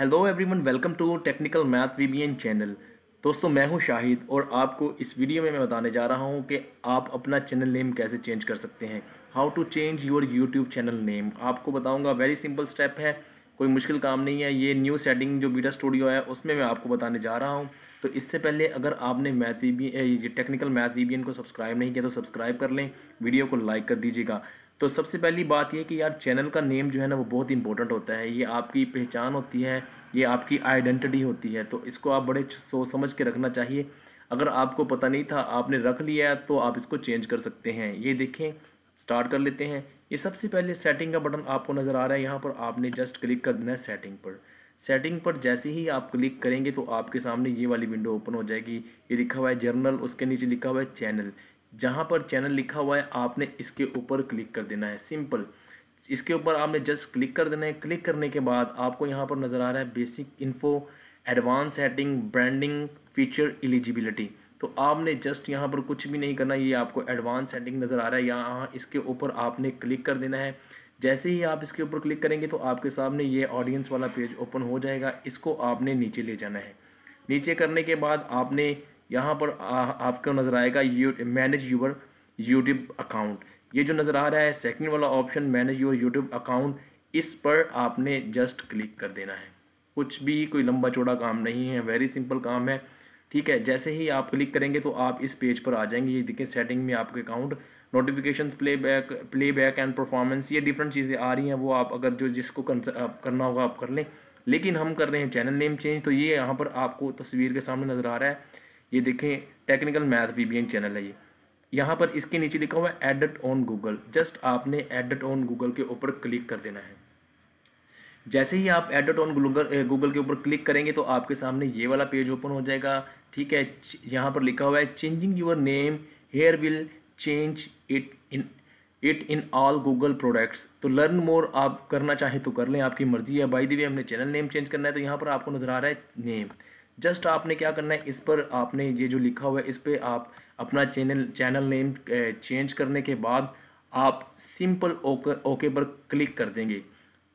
hello everyone welcome to technical math VBN channel दोस्तों मैं हूं शाहिद और आपको इस वीडियो में मैं बताने जा रहा हूं कि आप अपना चैनल नेम कैसे चेंज कर सकते हैं how to change your YouTube channel name आपको बताऊंगा वेरी सिंपल स्टेप है कोई मुश्किल काम नहीं है ये न्यू सेटिंग जो बीटा स्टूडियो है उसमें मैं आपको बताने जा रहा हूँ तो इससे पहले अगर आपने math V B technical math V को सब्सक्राइब नहीं किया तो सब्सक्राइब कर लें वीडियो को लाइक कर दीजिएगा तो सबसे पहली बात यह कि यार चैनल का नेम जो है ना वो बहुत इंपॉर्टेंट होता है ये आपकी पहचान होती है ये आपकी आइडेंटिटी होती है तो इसको आप बड़े सोच समझ के रखना चाहिए अगर आपको पता नहीं था आपने रख लिया है तो आप इसको चेंज कर सकते हैं ये देखें स्टार्ट कर लेते हैं ये सबसे पहले सेटिंग का बटन आपको नज़र आ रहा है यहाँ पर आपने जस्ट क्लिक कर देना है सेटिंग पर सेटिंग पर जैसे ही आप क्लिक करेंगे तो आपके सामने ये वाली विंडो ओपन हो जाएगी ये लिखा हुआ है जर्नल उसके नीचे लिखा हुआ है चैनल जहाँ पर चैनल लिखा हुआ है आपने इसके ऊपर क्लिक कर देना है सिंपल इसके ऊपर आपने जस्ट क्लिक कर देना है क्लिक करने के बाद आपको यहाँ पर नज़र आ रहा है basic info advance setting branding feature eligibility तो आपने जस्ट यहाँ पर कुछ भी नहीं करना ये आपको एडवांस सेटिंग नज़र आ रहा है यहाँ इसके ऊपर आपने क्लिक कर देना है जैसे ही आप इसके ऊपर क्लिक करेंगे तो आपके सामने ये ऑडियंस वाला पेज ओपन हो जाएगा इसको आपने नीचे ले जाना है नीचे करने के बाद आपने यहाँ पर आ, आपको नज़र आएगा you manage your YouTube account ये जो नज़र आ रहा है सेकंड वाला option manage your YouTube account इस पर आपने जस्ट क्लिक कर देना है कुछ भी कोई लंबा चौड़ा काम नहीं है वेरी सिंपल काम है ठीक है जैसे ही आप क्लिक करेंगे तो आप इस पेज पर आ जाएंगे ये देखें सेटिंग में आपके account notification playback playback and performance ये डिफरेंट चीज़ें आ रही हैं वो आप अगर जो जिसको करना होगा आप कर लें लेकिन हम कर रहे हैं चैनल नेम चेंज तो ये यहाँ पर आपको तस्वीर के सामने नज़र आ रहा है ये देखें टेक्निकल मैथ वी चैनल है ये यहाँ पर इसके नीचे लिखा हुआ है एडट ऑन गूगल जस्ट आपने एडट ऑन गूगल के ऊपर क्लिक कर देना है जैसे ही आप एडट ऑन गूगल गूगल के ऊपर क्लिक करेंगे तो आपके सामने ये वाला पेज ओपन हो जाएगा ठीक है यहाँ पर लिखा हुआ है changing your name here will change it in it in all Google products तो लर्न मोर आप करना चाहें तो कर लें आपकी मर्ज़ी है बाई दी हमने चैनल नेम चेंज करना है तो यहाँ पर आपको नज़र आ रहा है नेम जस्ट आपने क्या करना है इस पर आपने ये जो लिखा हुआ है इस पर आप अपना चैनल चैनल नेम चेंज करने के बाद आप सिंपल ओके ओके पर क्लिक कर देंगे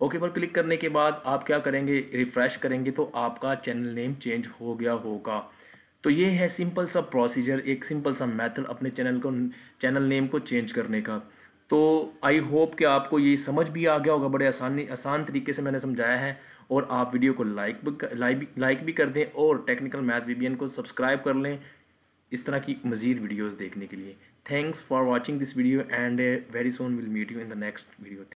ओके पर क्लिक करने के बाद आप क्या करेंगे रिफ़्रेश करेंगे तो आपका चैनल नेम चेंज हो गया होगा तो ये है सिंपल सा प्रोसीजर एक सिंपल सा मेथड अपने चैनल को चैनल नेम को चेंज करने का तो आई होप कि आपको ये समझ भी आ गया होगा बड़े आसानी आसान तरीके से मैंने समझाया है और आप वीडियो को लाइक भी लाइक भी कर दें और टेक्निकल मैथ वीबीएन को सब्सक्राइब कर लें इस तरह की मज़ीद वीडियोज़ देखने के लिए thanks for watching this video and very soon will meet you in the next video